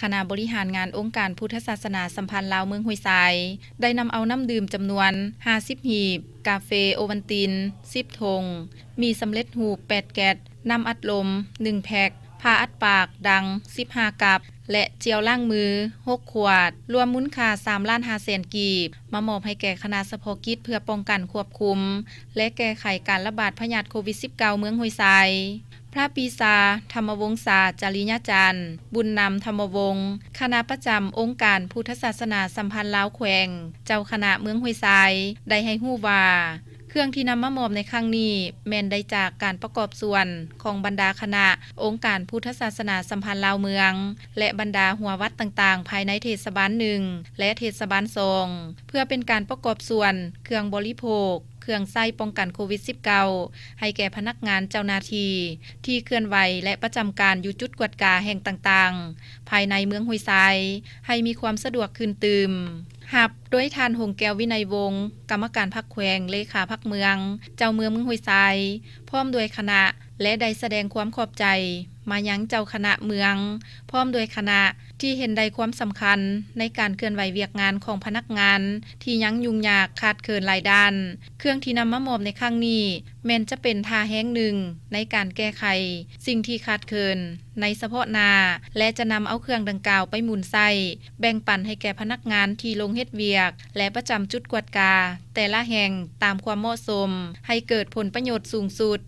คณะบริหารงานองค์การพุทธศาสนาสัมพันธ์ลาวเมืองห้วยไซได้นำเอาน้ำดื่มจำนวน 50 หีบ กาเฟโอวันติน 10ธงมีสำเร็จหูป8แกดน้ำอัดลม 1 แพ็คผ้าอัดปาก ดัง 15 กับ และเจียวล่างมือ 6 ขวด รวมม้นค่า3ล้าน5แสนกีบ มามอบให้แก่คณะสภกิจเพื่อป้องกันควบคุม และแก้ไขการระบาดพยาธิโควิด -19 เมืองห้วยไซพระปีซาธรรมวงศาจาริยจันทร์บุญนำธรรมวงศ์คณะประจำองค์การพุทธศาสนาสัมพันธ์ลาวแขวง เจ้าคณะเมืองห้วยไซาย ได้ให้หู้ว่าเครื่องที่นำมามอบในครั้งนี้แม่นได้จากการประกอบส่วนของบรรดาคณะองค์การพุทธศาสนาสัมพันธ์ลาวเมือง และบรรดาหัววัดต่างๆ ภายในเทศบาลหนึ่งและเทศบาลสองเพื่อเป็นการประกอบส่วนเครื่องบริโภคเครื่องไส้ป้องกันโควิด -19 ให้แก่พนักงานเจ้าหน้าที่ที่เคลื่อนไหวและประจำการอยู่จุดกวดกาแห่งต่างๆ ภายในเมืองหุยไซให้มีความสะดวกขึ้นตืมหับโดยทานหงแก้ววินัยวงศ์กรรมการพักแขวงเลขาพักเมือง เจ้าเมืองเมืองหุยไซพร้อมด้วยคณะและได้แสดงความขอบใจ มายังเจ้าคณะเมือง พร้อมโดยคณะที่เห็นได้ความสำคัญ ในการเคลื่อนไหวเวียกงานของพนักงาน ที่ยังยุ่งยากขาดเคินหลายด้าน เครื่องที่นำมามอบในครั้งนี้แม้นจะเป็นทาแห้งหนึ่งในการแก้ไข สิ่งที่ขาดเคินในเฉพาะนาและจะนำเอาเครื่องดังกล่าวไปหมุนใส่แบ่งปันให้แก่พนักงานที่ลงเฮ็ดเวียก และประจำจุดกวดกา แต่ละแห่งตามความเหมาะสม ให้เกิดผลประโยชน์สูงสุด